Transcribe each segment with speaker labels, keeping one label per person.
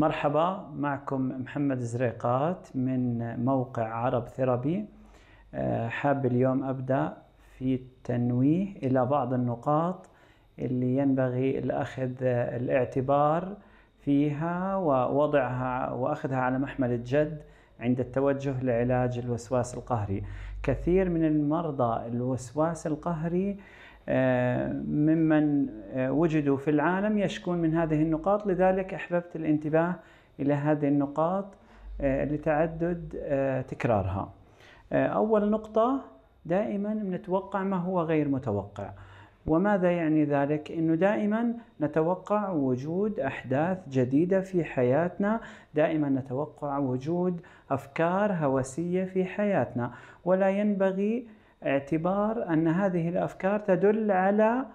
Speaker 1: مرحبا معكم محمد زريقات من موقع عرب ثيرابي آه، حاب اليوم أبدأ في التنويه إلى بعض النقاط اللي ينبغي الأخذ الاعتبار فيها ووضعها وأخذها على محمل الجد عند التوجه لعلاج الوسواس القهري كثير من المرضى الوسواس القهري آه، ممن آه، وجدوا في العالم يشكون من هذه النقاط لذلك أحببت الانتباه إلى هذه النقاط آه، لتعدد تكرارها أول نقطة دائما نتوقع ما هو غير متوقع وماذا يعني ذلك؟ انه دائما نتوقع وجود احداث جديده في حياتنا، دائما نتوقع وجود افكار هوسيه في حياتنا، ولا ينبغي اعتبار ان هذه الافكار تدل على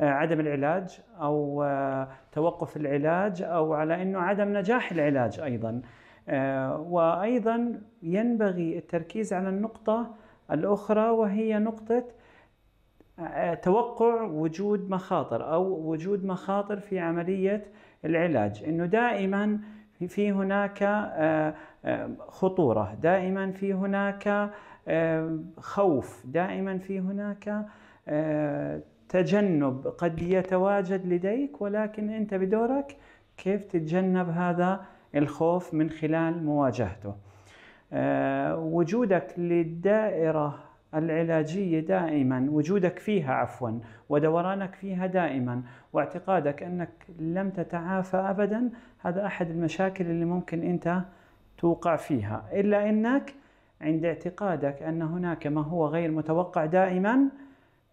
Speaker 1: آه، عدم العلاج او آه، توقف العلاج او على انه عدم نجاح العلاج ايضا آه، وايضا ينبغي التركيز على النقطه الاخرى وهي نقطه توقع وجود مخاطر او وجود مخاطر في عمليه العلاج انه دائما في هناك خطوره دائما في هناك خوف دائما في هناك آه، تجنب قد يتواجد لديك ولكن انت بدورك كيف تتجنب هذا الخوف من خلال مواجهته آه، وجودك للدائره العلاجيه دائما وجودك فيها عفوا ودورانك فيها دائما واعتقادك انك لم تتعافى ابدا هذا احد المشاكل اللي ممكن انت توقع فيها الا انك عند اعتقادك ان هناك ما هو غير متوقع دائما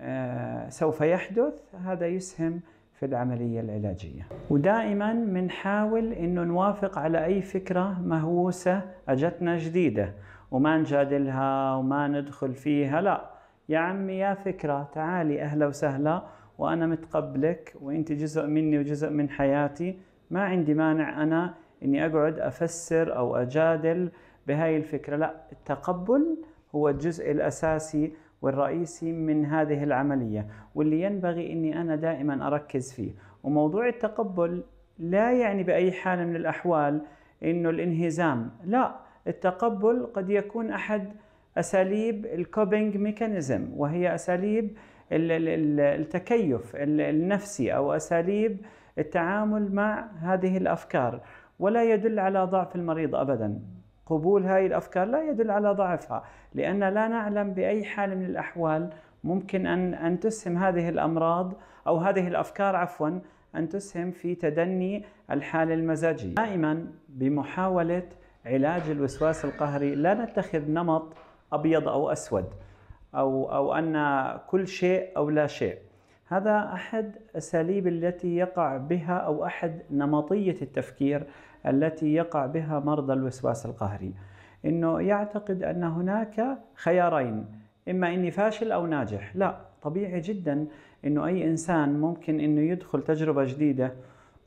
Speaker 1: آه، سوف يحدث هذا يسهم في العملية العلاجية ودائما بنحاول انه نوافق على اي فكرة مهووسة اجتنا جديدة وما نجادلها وما ندخل فيها لا يا عمي يا فكرة تعالي اهلا وسهلا وانا متقبلك وانت جزء مني وجزء من حياتي ما عندي مانع انا اني اقعد افسر او اجادل بهاي الفكرة لا التقبل هو الجزء الأساسي والرئيسي من هذه العملية واللي ينبغي أني أنا دائما أركز فيه وموضوع التقبل لا يعني بأي حال من الأحوال أنه الانهزام لا التقبل قد يكون أحد أساليب الكوبينج ميكانيزم وهي أساليب التكيف النفسي أو أساليب التعامل مع هذه الأفكار ولا يدل على ضعف المريض أبداً قبول هاي الافكار لا يدل على ضعفها لان لا نعلم باي حال من الاحوال ممكن ان ان تسهم هذه الامراض او هذه الافكار عفوا ان تسهم في تدني الحاله المزاجيه دائما بمحاوله علاج الوسواس القهري لا نتخذ نمط ابيض او اسود او او ان كل شيء او لا شيء هذا أحد أساليب التي يقع بها أو أحد نمطية التفكير التي يقع بها مرضى الوسواس القهري أنه يعتقد أن هناك خيارين إما أني فاشل أو ناجح لا طبيعي جدا أنه أي إنسان ممكن أنه يدخل تجربة جديدة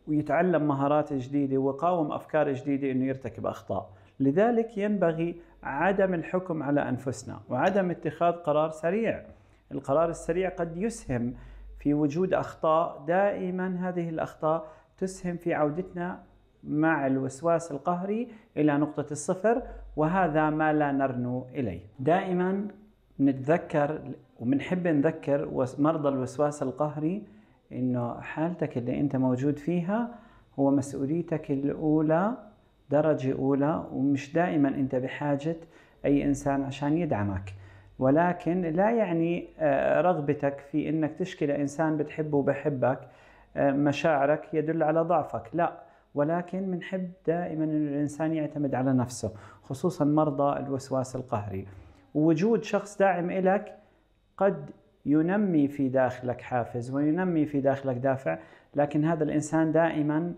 Speaker 1: ويتعلم مهارات جديدة ويقاوم أفكار جديدة أنه يرتكب أخطاء لذلك ينبغي عدم الحكم على أنفسنا وعدم اتخاذ قرار سريع القرار السريع قد يسهم في وجود اخطاء دائما هذه الاخطاء تسهم في عودتنا مع الوسواس القهري الى نقطه الصفر وهذا ما لا نرنو اليه دائما نتذكر وبنحب نذكر مرضى الوسواس القهري انه حالتك اللي انت موجود فيها هو مسؤوليتك الاولى درجه اولى ومش دائما انت بحاجه اي انسان عشان يدعمك ولكن لا يعني آه، رغبتك في انك تشكي لانسان بتحبه وبحبك آه، مشاعرك يدل على ضعفك لا ولكن بنحب دائما ان الانسان يعتمد على نفسه خصوصا مرضى الوسواس القهري ووجود شخص داعم لك قد ينمي في داخلك حافز وينمي في داخلك دافع لكن هذا الانسان دائما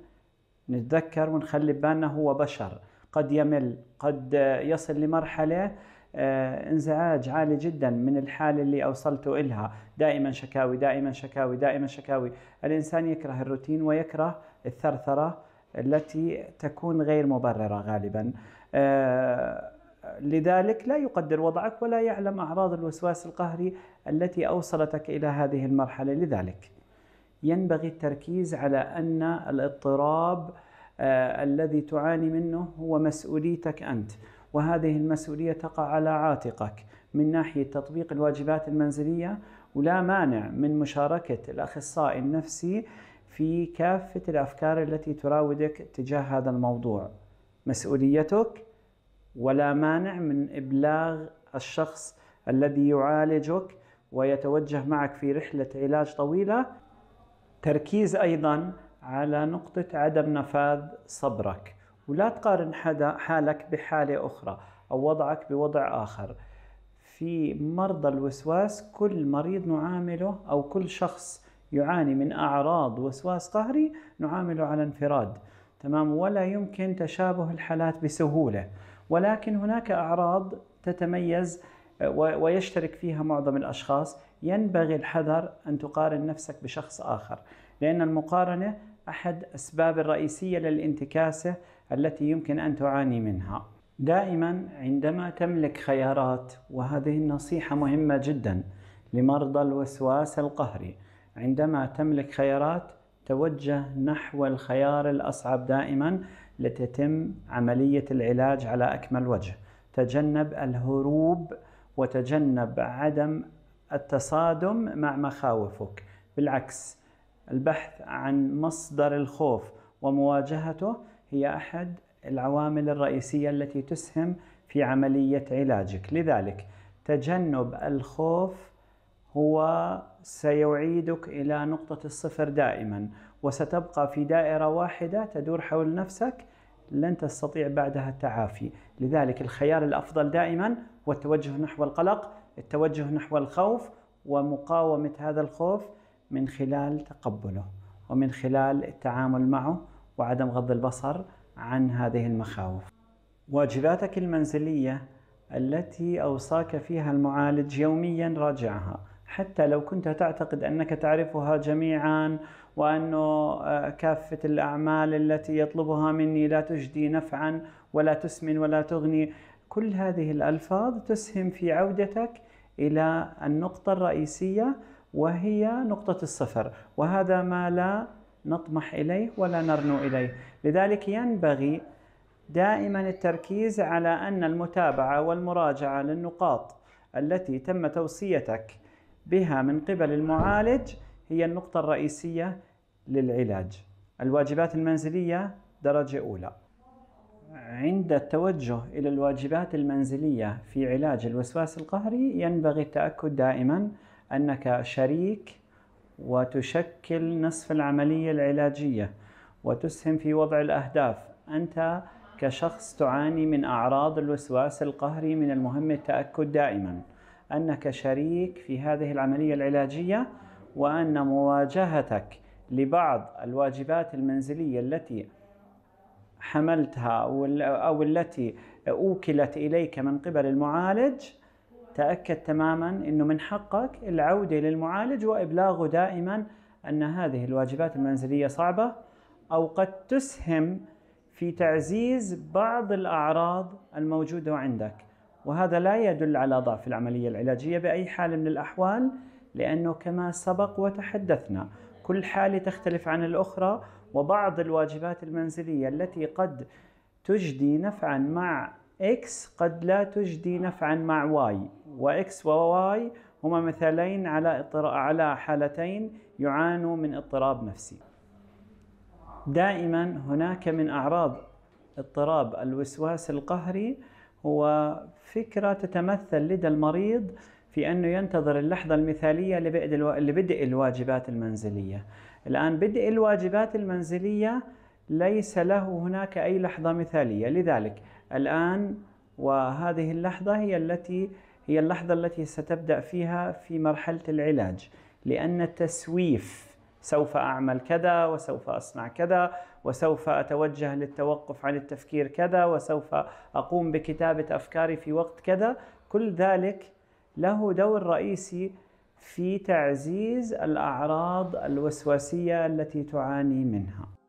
Speaker 1: نتذكر ونخلي ببالنا هو بشر قد يمل قد آه، يصل لمرحله آه، انزعاج عالي جدا من الحالة اللي أوصلت إلها دائما شكاوي دائما شكاوي دائما شكاوي الإنسان يكره الروتين ويكره الثرثرة التي تكون غير مبررة غالبا آه، لذلك لا يقدر وضعك ولا يعلم أعراض الوسواس القهري التي أوصلتك إلى هذه المرحلة لذلك ينبغي التركيز على أن الاضطراب آه، الذي تعاني منه هو مسؤوليتك أنت وهذه المسؤولية تقع على عاتقك من ناحية تطبيق الواجبات المنزلية ولا مانع من مشاركة الأخصائي النفسي في كافة الأفكار التي تراودك تجاه هذا الموضوع مسؤوليتك ولا مانع من إبلاغ الشخص الذي يعالجك ويتوجه معك في رحلة علاج طويلة تركيز أيضا على نقطة عدم نفاذ صبرك ولا تقارن حدا حالك بحالة أخرى أو وضعك بوضع آخر في مرضى الوسواس كل مريض نعامله أو كل شخص يعاني من أعراض وسواس قهري نعامله على انفراد تمام ولا يمكن تشابه الحالات بسهولة ولكن هناك أعراض تتميز ويشترك فيها معظم الأشخاص ينبغي الحذر أن تقارن نفسك بشخص آخر لأن المقارنة أحد أسباب الرئيسية للانتكاسة التي يمكن أن تعاني منها دائما عندما تملك خيارات وهذه النصيحة مهمة جدا لمرضى الوسواس القهري عندما تملك خيارات توجه نحو الخيار الأصعب دائما لتتم عملية العلاج على أكمل وجه تجنب الهروب وتجنب عدم التصادم مع مخاوفك بالعكس البحث عن مصدر الخوف ومواجهته هي أحد العوامل الرئيسية التي تسهم في عملية علاجك لذلك تجنب الخوف هو سيعيدك إلى نقطة الصفر دائما وستبقى في دائرة واحدة تدور حول نفسك لن تستطيع بعدها التعافي لذلك الخيار الأفضل دائما هو التوجه نحو القلق التوجه نحو الخوف ومقاومة هذا الخوف من خلال تقبله ومن خلال التعامل معه وعدم غض البصر عن هذه المخاوف. واجباتك المنزليه التي اوصاك فيها المعالج يوميا راجعها، حتى لو كنت تعتقد انك تعرفها جميعا وانه آه، كافه الاعمال التي يطلبها مني لا تجدي نفعا ولا تسمن ولا تغني، كل هذه الالفاظ تسهم في عودتك الى النقطه الرئيسيه وهي نقطه الصفر، وهذا ما لا نطمح إليه ولا نرنو إليه لذلك ينبغي دائما التركيز على أن المتابعة والمراجعة للنقاط التي تم توصيتك بها من قبل المعالج هي النقطة الرئيسية للعلاج الواجبات المنزلية درجة أولى عند التوجه إلى الواجبات المنزلية في علاج الوسواس القهري ينبغي التأكد دائما أنك شريك وتشكل نصف العملية العلاجية وتسهم في وضع الأهداف أنت كشخص تعاني من أعراض الوسواس القهري من المهم التأكد دائما أنك شريك في هذه العملية العلاجية وأن مواجهتك لبعض الواجبات المنزلية التي حملتها أو التي أوكلت إليك من قبل المعالج تأكد تماما أنه من حقك العودة للمعالج وإبلاغه دائما أن هذه الواجبات المنزلية صعبة أو قد تسهم في تعزيز بعض الأعراض الموجودة عندك وهذا لا يدل على ضعف العملية العلاجية بأي حال من الأحوال لأنه كما سبق وتحدثنا كل حالة تختلف عن الأخرى وبعض الواجبات المنزلية التي قد تجدي نفعا مع إكس قد لا تجدي نفعا مع واي وإكس وواي هما مثلين على اضطر... على حالتين يعانوا من اضطراب نفسي دائما هناك من أعراض اضطراب الوسواس القهري هو فكرة تتمثل لدى المريض في أنه ينتظر اللحظة المثالية لبدء الواجبات المنزلية الآن بدء الواجبات المنزلية ليس له هناك أي لحظة مثالية لذلك الآن وهذه اللحظة هي التي هي اللحظة التي ستبدأ فيها في مرحلة العلاج لأن التسويف سوف أعمل كذا وسوف أصنع كذا وسوف أتوجه للتوقف عن التفكير كذا وسوف أقوم بكتابة أفكاري في وقت كذا كل ذلك له دور رئيسي في تعزيز الأعراض الوسواسية التي تعاني منها